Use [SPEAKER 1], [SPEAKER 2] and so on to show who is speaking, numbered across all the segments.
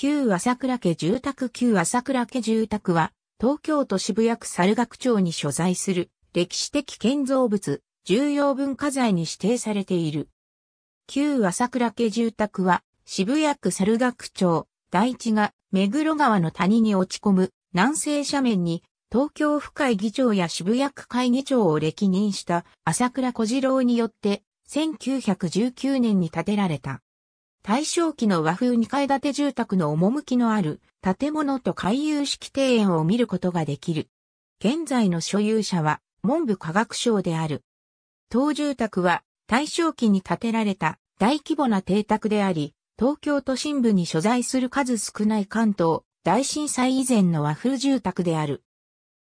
[SPEAKER 1] 旧朝倉家住宅旧朝倉家住宅は、東京都渋谷区猿楽町に所在する歴史的建造物、重要文化財に指定されている。旧朝倉家住宅は、渋谷区猿楽町、大地が目黒川の谷に落ち込む南西斜面に、東京府会議長や渋谷区会議長を歴任した朝倉小次郎によって、1919年に建てられた。大正期の和風2階建て住宅の趣のある建物と回遊式庭園を見ることができる。現在の所有者は文部科学省である。当住宅は大正期に建てられた大規模な邸宅であり、東京都心部に所在する数少ない関東大震災以前の和風住宅である。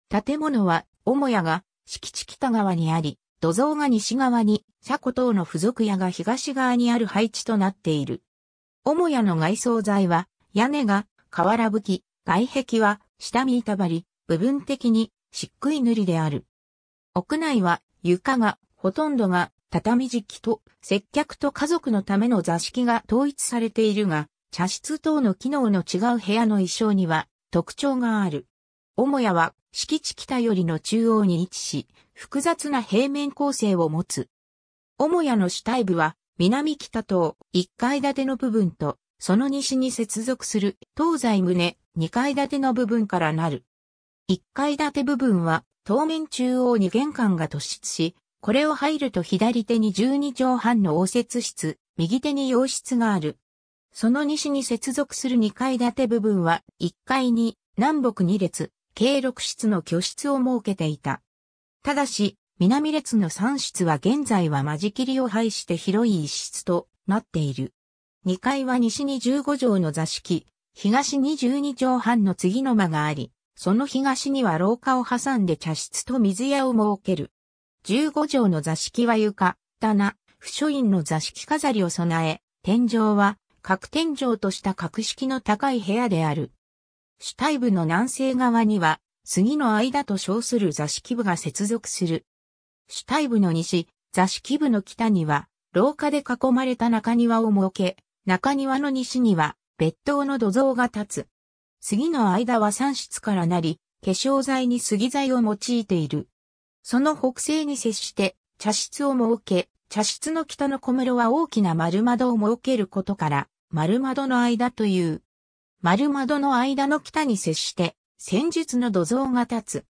[SPEAKER 1] 建物は母屋が敷地北側にあり、土蔵が西側に、車庫等の付属屋が東側にある配置となっている。母屋の外装材は、屋根が瓦吹き、外壁は下見板張り、部分的に漆喰塗りである。屋内は床がほとんどが畳敷きと接客と家族のための座敷が統一されているが、茶室等の機能の違う部屋の衣装には特徴がある。母屋は敷地北よりの中央に位置し、複雑な平面構成を持つ。母屋の主体部は、南北棟1階建ての部分と、その西に接続する東西棟2階建ての部分からなる。1階建て部分は、当面中央に玄関が突出し、これを入ると左手に12畳半の応接室、右手に洋室がある。その西に接続する2階建て部分は、1階に南北2列、計6室の居室を設けていた。ただし、南列の3室は現在は間仕切りを排して広い一室となっている。2階は西に15畳の座敷、東に12畳半の次の間があり、その東には廊下を挟んで茶室と水屋を設ける。15畳の座敷は床、棚、不書院の座敷飾りを備え、天井は、各天井とした格式の高い部屋である。主体部の南西側には、杉の間と称する座敷部が接続する。主体部の西、座敷部の北には、廊下で囲まれた中庭を設け、中庭の西には、別当の土蔵が立つ。杉の間は三室からなり、化粧材に杉材を用いている。その北西に接して、茶室を設け、茶室の北の小室は大きな丸窓を設けることから、丸窓の間という丸窓の間の北に接して、戦術の土蔵が立つ。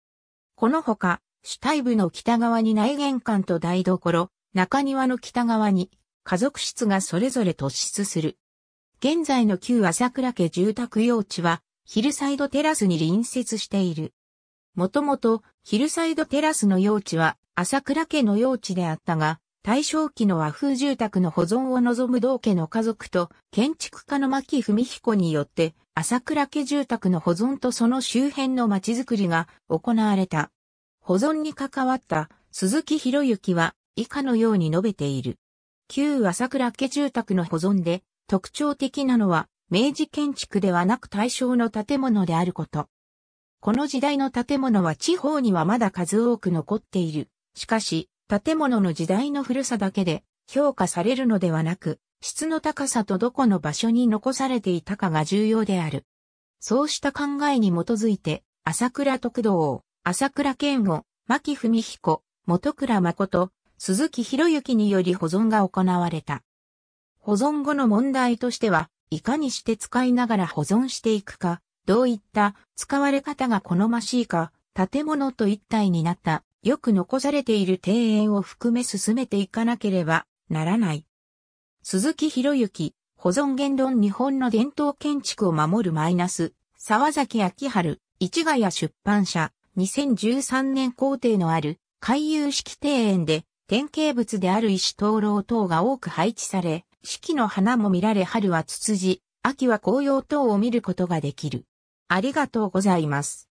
[SPEAKER 1] このほか、主体部の北側に内玄関と台所、中庭の北側に家族室がそれぞれ突出する。現在の旧朝倉家住宅用地は、ヒルサイドテラスに隣接している。もともと、ヒルサイドテラスの用地は、朝倉家の用地であったが、大正期の和風住宅の保存を望む道家の家族と建築家の牧文彦によって朝倉家住宅の保存とその周辺の街づくりが行われた。保存に関わった鈴木博之は以下のように述べている。旧朝倉家住宅の保存で特徴的なのは明治建築ではなく大正の建物であること。この時代の建物は地方にはまだ数多く残っている。しかし、建物の時代の古さだけで評価されるのではなく、質の高さとどこの場所に残されていたかが重要である。そうした考えに基づいて、朝倉徳道、朝倉健吾、牧文彦、本倉誠、鈴木博之により保存が行われた。保存後の問題としては、いかにして使いながら保存していくか、どういった使われ方が好ましいか、建物と一体になったよく残されている庭園を含め進めていかなければならない。鈴木博之、保存言論日本の伝統建築を守るマイナス、沢崎昭春、市ヶ谷出版社、2013年工程のある、回遊式庭園で、典型物である石灯籠等が多く配置され、四季の花も見られ春はツツジ、秋は紅葉等を見ることができる。ありがとうございます。